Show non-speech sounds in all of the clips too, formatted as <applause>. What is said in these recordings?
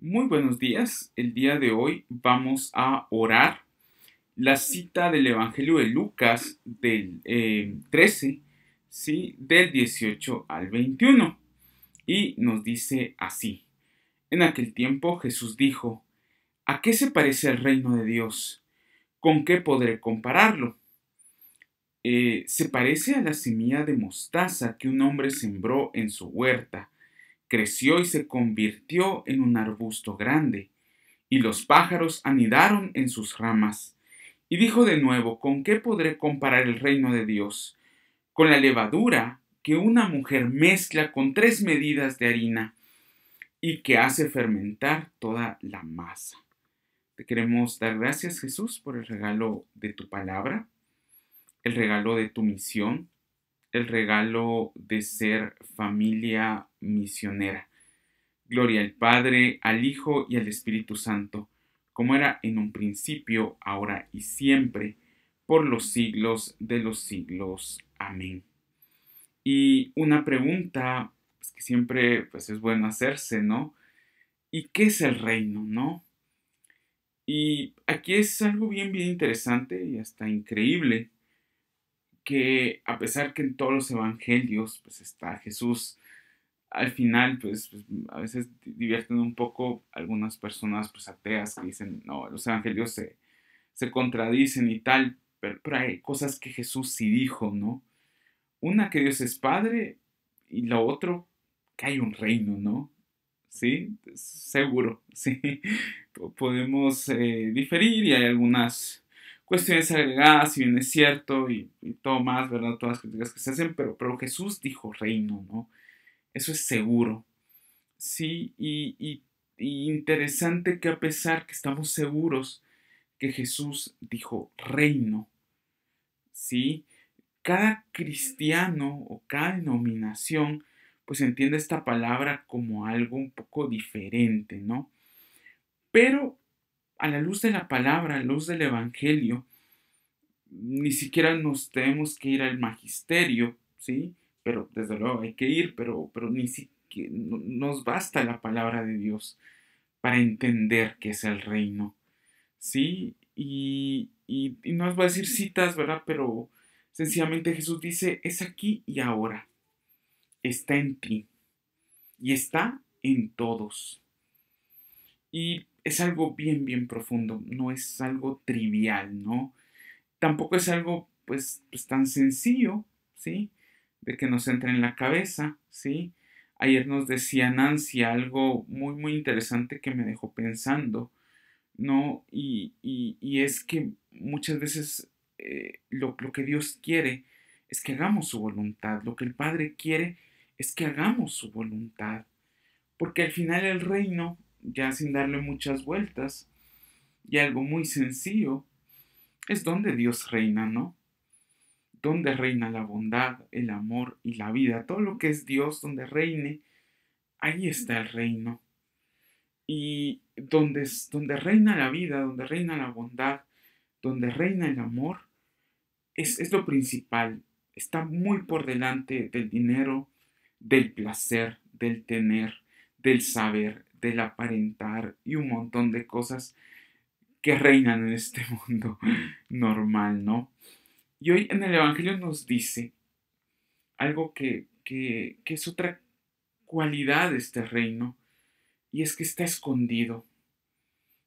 Muy buenos días. El día de hoy vamos a orar. La cita del Evangelio de Lucas del 13, eh, del 18 al 21. Y nos dice así. En aquel tiempo Jesús dijo, ¿A qué se parece el reino de Dios? ¿Con qué podré compararlo? Eh, se parece a la semilla de mostaza que un hombre sembró en su huerta creció y se convirtió en un arbusto grande, y los pájaros anidaron en sus ramas. Y dijo de nuevo, ¿con qué podré comparar el reino de Dios? Con la levadura que una mujer mezcla con tres medidas de harina y que hace fermentar toda la masa. Te queremos dar gracias Jesús por el regalo de tu palabra, el regalo de tu misión, el regalo de ser familia misionera. Gloria al Padre, al Hijo y al Espíritu Santo, como era en un principio, ahora y siempre, por los siglos de los siglos. Amén. Y una pregunta pues, que siempre pues, es bueno hacerse, ¿no? ¿Y qué es el reino, no? Y aquí es algo bien, bien interesante y hasta increíble que a pesar que en todos los evangelios pues está Jesús, al final pues, pues a veces divierten un poco algunas personas pues ateas que dicen, no, los evangelios se, contradicen y tal, pero, hay cosas que Jesús sí dijo, ¿no? Una que Dios es Padre y lo otro que hay un reino, ¿no? Sí, seguro, <laughs> sí. Podemos eh, diferir y hay algunas cuestiones agregadas, si bien es cierto, y, todo más, ¿verdad? Todas las críticas que se hacen, pero, pero Jesús dijo reino, ¿no? Eso es seguro. Sí, y, y interesante que a pesar que estamos seguros que Jesús dijo reino, ¿sí? Cada cristiano o cada denominación pues entiende esta palabra como algo un poco diferente, ¿no? Pero a la luz de la palabra, a la luz del Evangelio, ni siquiera nos tenemos que ir al magisterio, ¿sí? Pero desde luego hay que ir, pero, pero ni siquiera nos basta la palabra de Dios para entender qué es el reino, ¿sí? Y, y, no os voy a decir citas, ¿verdad? Pero sencillamente Jesús dice, es aquí y ahora, está en ti y está en todos. Y es algo bien, bien profundo, no es algo trivial, ¿no? Tampoco es algo, pues, pues, tan sencillo, ¿sí? De que nos entre en la cabeza, ¿sí? Ayer nos decía Nancy algo muy, muy interesante que me dejó pensando, ¿no? Y, y, es que muchas veces eh, lo, lo que Dios quiere es que hagamos su voluntad, lo que el Padre quiere es que hagamos su voluntad, porque al final el reino ya sin darle muchas vueltas, y algo muy sencillo, es donde Dios reina, ¿no? Donde reina la bondad, el amor y la vida, todo lo que es Dios, donde reine, ahí está el reino. Y donde, donde reina la vida, donde reina la bondad, donde reina el amor, es, es lo principal. Está muy por delante del dinero, del placer, del tener, del saber del aparentar y un montón de cosas que reinan en este <laughs> mundo normal, ¿no? Y hoy en el Evangelio nos dice algo que, es otra cualidad de este reino, y es que está escondido.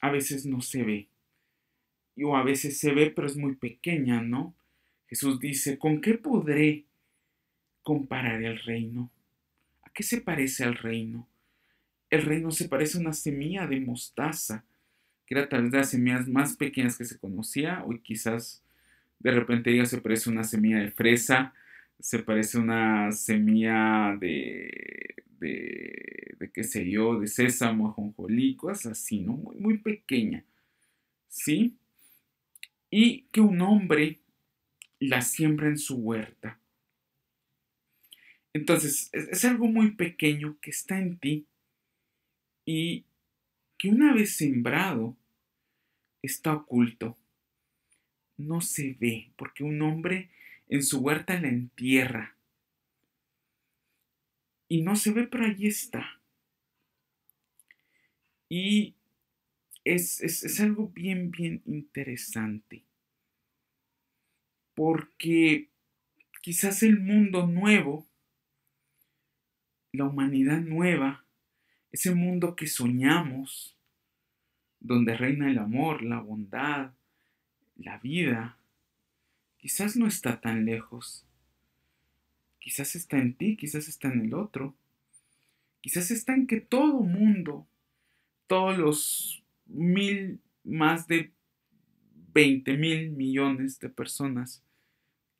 A veces no se ve, o a veces se ve, pero es muy pequeña, ¿no? Jesús dice, ¿con qué podré comparar el reino? ¿A qué se parece el reino? El reino se parece a una semilla de mostaza, que era tal vez de las semillas más pequeñas que se conocía, o quizás de repente ella se parece a una semilla de fresa, se parece a una semilla de, de, qué sé yo, de sésamo, ajonjolí, cosas así, ¿no? Muy, muy pequeña, ¿sí? Y que un hombre la siembra en su huerta. Entonces, es, algo muy pequeño que está en ti, y que una vez sembrado está oculto. No se ve porque un hombre en su huerta la entierra. Y no se ve, pero ahí está. Y es, es algo bien, bien interesante. Porque quizás el mundo nuevo, la humanidad nueva, ese mundo que soñamos, donde reina el amor, la bondad, la vida, quizás no está tan lejos. Quizás está en ti, quizás está en el otro. Quizás está en que todo mundo, todos los mil, más de 20 mil millones de personas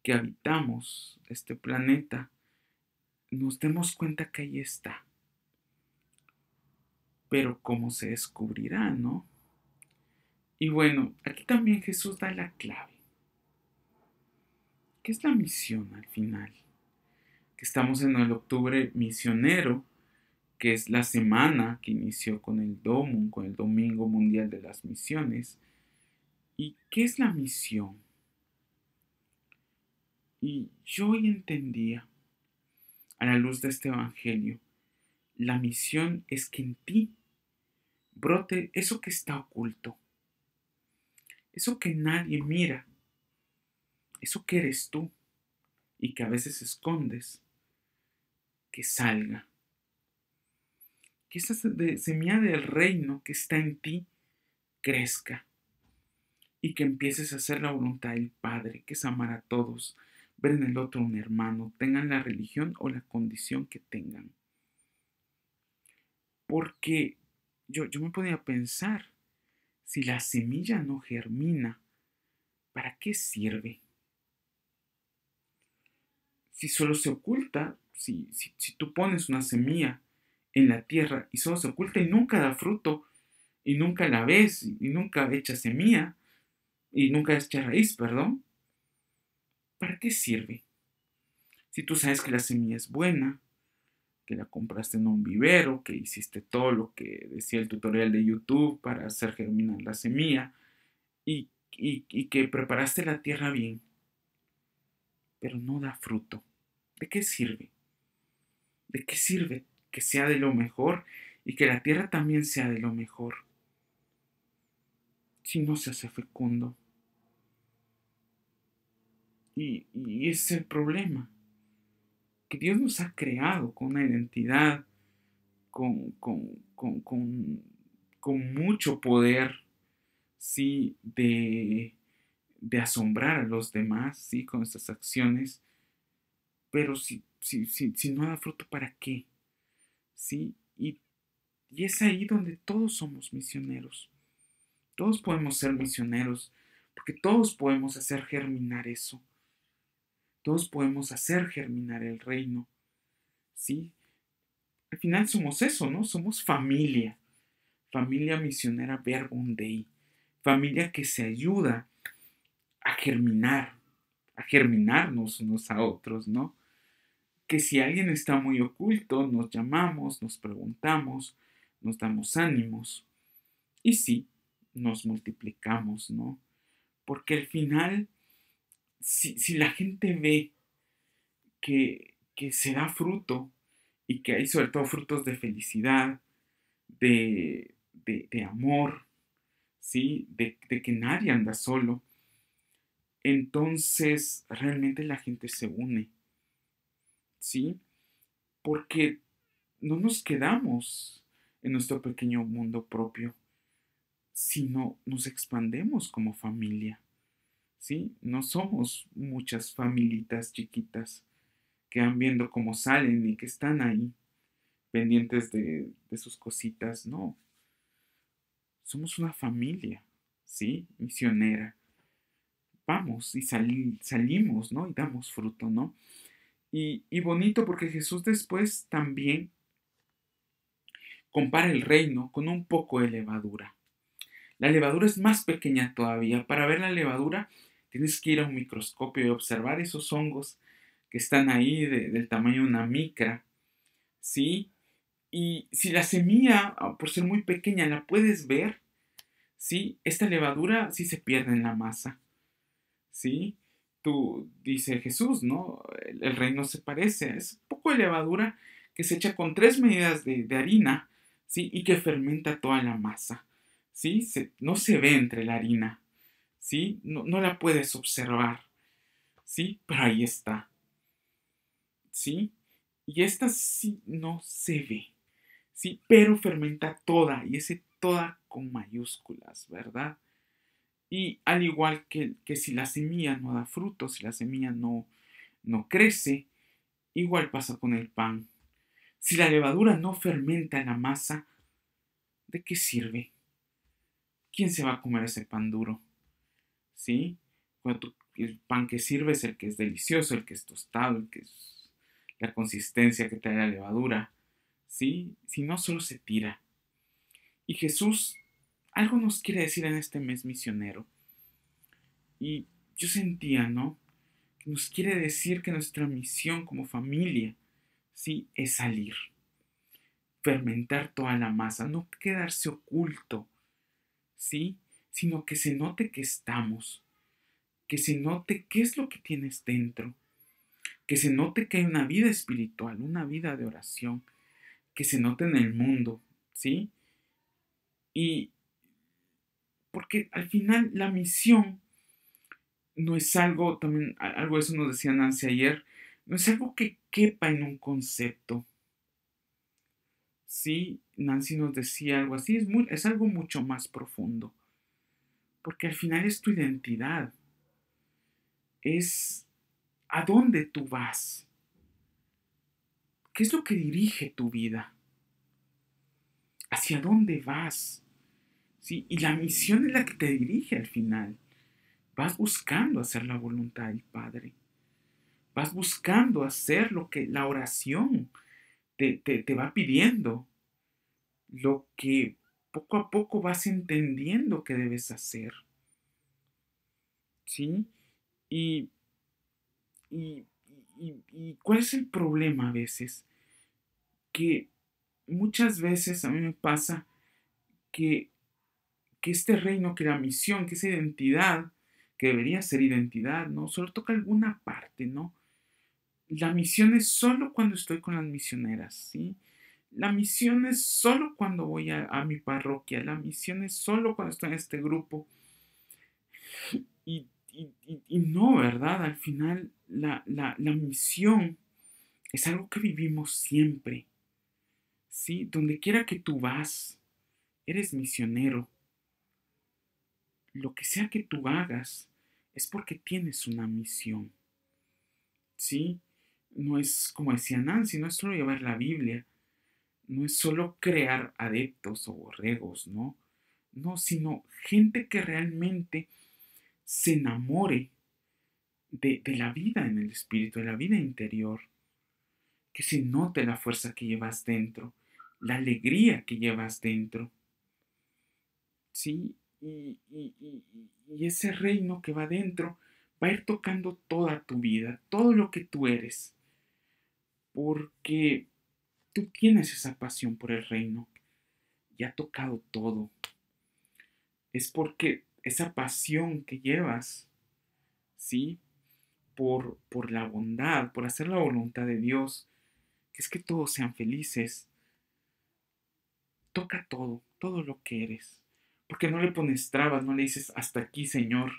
que habitamos este planeta, nos demos cuenta que ahí está pero cómo se descubrirá, ¿no? Y bueno, aquí también Jesús da la clave. ¿Qué es la misión al final? Que estamos en el octubre misionero, que es la semana que inició con el DOMUN, con el Domingo Mundial de las Misiones. ¿Y qué es la misión? Y yo hoy entendía, a la luz de este Evangelio, la misión es que en ti brote eso que está oculto, eso que nadie mira, eso que eres tú y que a veces escondes, que salga. Que esa semilla del reino que está en ti crezca y que empieces a hacer la voluntad del Padre, que es amar a todos, ver en el otro un hermano, tengan la religión o la condición que tengan. Porque yo, me ponía a pensar, si la semilla no germina, ¿para qué sirve? Si solo se oculta, si, tú pones una semilla en la tierra y solo se oculta y nunca da fruto, y nunca la ves, y nunca echa semilla, y nunca echa raíz, perdón, ¿para qué sirve? Si tú sabes que la semilla es buena, que la compraste en un vivero, que hiciste todo lo que decía el tutorial de YouTube para hacer germinar la semilla y, que preparaste la tierra bien, pero no da fruto. ¿De qué sirve? ¿De qué sirve que sea de lo mejor y que la tierra también sea de lo mejor? Si no se hace fecundo. Y, y ese es el problema que Dios nos ha creado con una identidad, con, mucho poder, ¿sí? De, asombrar a los demás, ¿sí? Con estas acciones, pero si, si, si, si no da fruto, ¿para qué? ¿Sí? y es ahí donde todos somos misioneros. Todos podemos ser misioneros, porque todos podemos hacer germinar eso. Todos podemos hacer germinar el reino. ¿Sí? Al final somos eso, ¿no? Somos familia. Familia misionera Verbum Familia que se ayuda a germinar, a germinarnos unos a otros, ¿no? Que si alguien está muy oculto, nos llamamos, nos preguntamos, nos damos ánimos. Y sí, nos multiplicamos, ¿no? Porque al final si, la gente ve que, se da fruto y que hay sobre todo frutos de felicidad, de, amor, ¿sí? De, que nadie anda solo, entonces realmente la gente se une, ¿sí? Porque no nos quedamos en nuestro pequeño mundo propio, sino nos expandemos como familia. ¿sí? No somos muchas familitas chiquitas que van viendo cómo salen y que están ahí pendientes de, sus cositas, no. Somos una familia, ¿sí? Misionera. Vamos y salimos, ¿no? Y damos fruto, ¿no? Y, y bonito porque Jesús después también compara el reino con un poco de levadura. La levadura es más pequeña todavía. Para ver la levadura Tienes que ir a un microscopio y observar esos hongos que están ahí del tamaño de una micra, ¿sí? Y si la semilla, ah, por ser muy pequeña, la puedes ver, ¿sí? Esta levadura sí se pierde en la masa, ¿sí? Tú, dice Jesús, ¿no? El, reino se parece, es un poco de levadura que se echa con tres medidas de, harina, ¿sí? Y que fermenta toda la masa, ¿sí? no se ve entre la harina, ¿sí? No, la puedes observar, ¿sí? Pero ahí está, ¿sí? Y esta sí no se ve, ¿sí? Pero fermenta toda, y ese toda con mayúsculas, ¿verdad? Y al igual que, si la semilla no da fruto, si la semilla no, no crece, igual pasa con el pan. Si la levadura no fermenta en la masa, ¿de qué sirve? ¿Quién se va a comer ese pan duro? ¿sí? Cuando el pan que sirves, el que es delicioso, el que es tostado, el que es la consistencia que trae la levadura, ¿sí? Si no, solo se tira. Y Jesús algo nos quiere decir en este mes misionero. Y yo sentía, ¿no? Que nos quiere decir que nuestra misión como familia, ¿sí? Es salir, fermentar toda la masa, no quedarse oculto, ¿sí? sino que se note que estamos, que se note qué es lo que tienes dentro, que se note que hay una vida espiritual, una vida de oración, que se note en el mundo, ¿sí? Y porque al final la misión no es algo, también algo eso nos decía Nancy ayer, no es algo que quepa en un concepto. Sí, Nancy nos decía algo así, es, muy, es algo mucho más profundo. Porque al final es tu identidad. Es a dónde tú vas. ¿Qué es lo que dirige tu vida? ¿Hacia dónde vas? ¿Sí? Y la misión es la que te dirige al final. Vas buscando hacer la voluntad del Padre. Vas buscando hacer lo que la oración te, te va pidiendo. Lo que poco a poco vas entendiendo qué debes hacer. ¿Sí? Y, y, y, cuál es el problema a veces? Que muchas veces a mí me pasa que, que este reino, que la misión, que esa identidad, que debería ser identidad, ¿no? Solo toca alguna parte, ¿no? La misión es solo cuando estoy con las misioneras, ¿sí? La misión es solo cuando voy a, mi parroquia, la misión es solo cuando estoy en este grupo. Y, no, ¿verdad? Al final la, misión es algo que vivimos siempre. ¿Sí? Donde quiera que tú vas, eres misionero. Lo que sea que tú hagas es porque tienes una misión. ¿Sí? No es, como decía Nancy, no es solo llevar la Biblia, no es solo crear adeptos o borregos, ¿no? No, sino gente que realmente se enamore de, la vida en el espíritu, de la vida interior, que se note la fuerza que llevas dentro, la alegría que llevas dentro. ¿Sí? Y, y ese reino que va dentro va a ir tocando toda tu vida, todo lo que tú eres. Porque Tú tienes esa pasión por el reino y ha tocado todo. Es porque esa pasión que llevas, ¿sí? Por, por la bondad, por hacer la voluntad de Dios, que es que todos sean felices. Toca todo, todo lo que eres. Porque no le pones trabas, no le dices hasta aquí, Señor,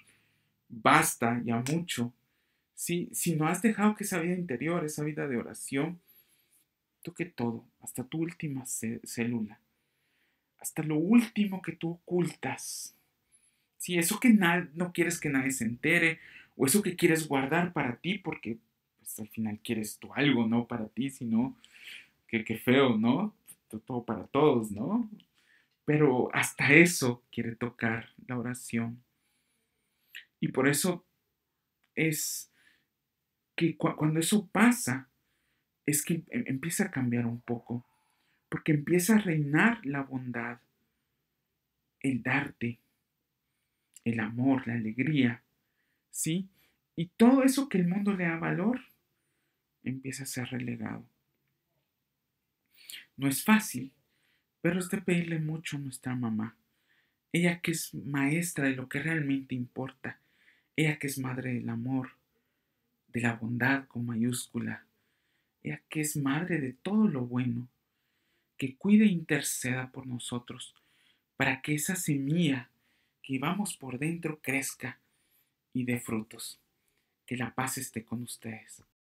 basta, ya mucho. ¿Sí? Si no has dejado que esa vida interior, esa vida de oración, Toque todo, hasta tu última célula, hasta lo último que tú ocultas. Si eso que no quieres que nadie se entere, o eso que quieres guardar para ti, porque pues, al final quieres tú algo, no para ti, sino que, que feo, ¿no? Todo para todos, ¿no? Pero hasta eso quiere tocar la oración. Y por eso es que cuando eso pasa, es que em, empieza a cambiar un poco, porque empieza a reinar la bondad, el darte, el amor, la alegría, ¿sí? Y todo eso que el mundo le da valor empieza a ser relegado. No es fácil, pero es de pedirle mucho a nuestra mamá. Ella que es maestra de lo que realmente importa. Ella que es madre del amor, de la bondad con mayúscula, ya que es madre de todo lo bueno, que cuide e interceda por nosotros, para que esa semilla que vamos por dentro crezca y dé frutos. Que la paz esté con ustedes.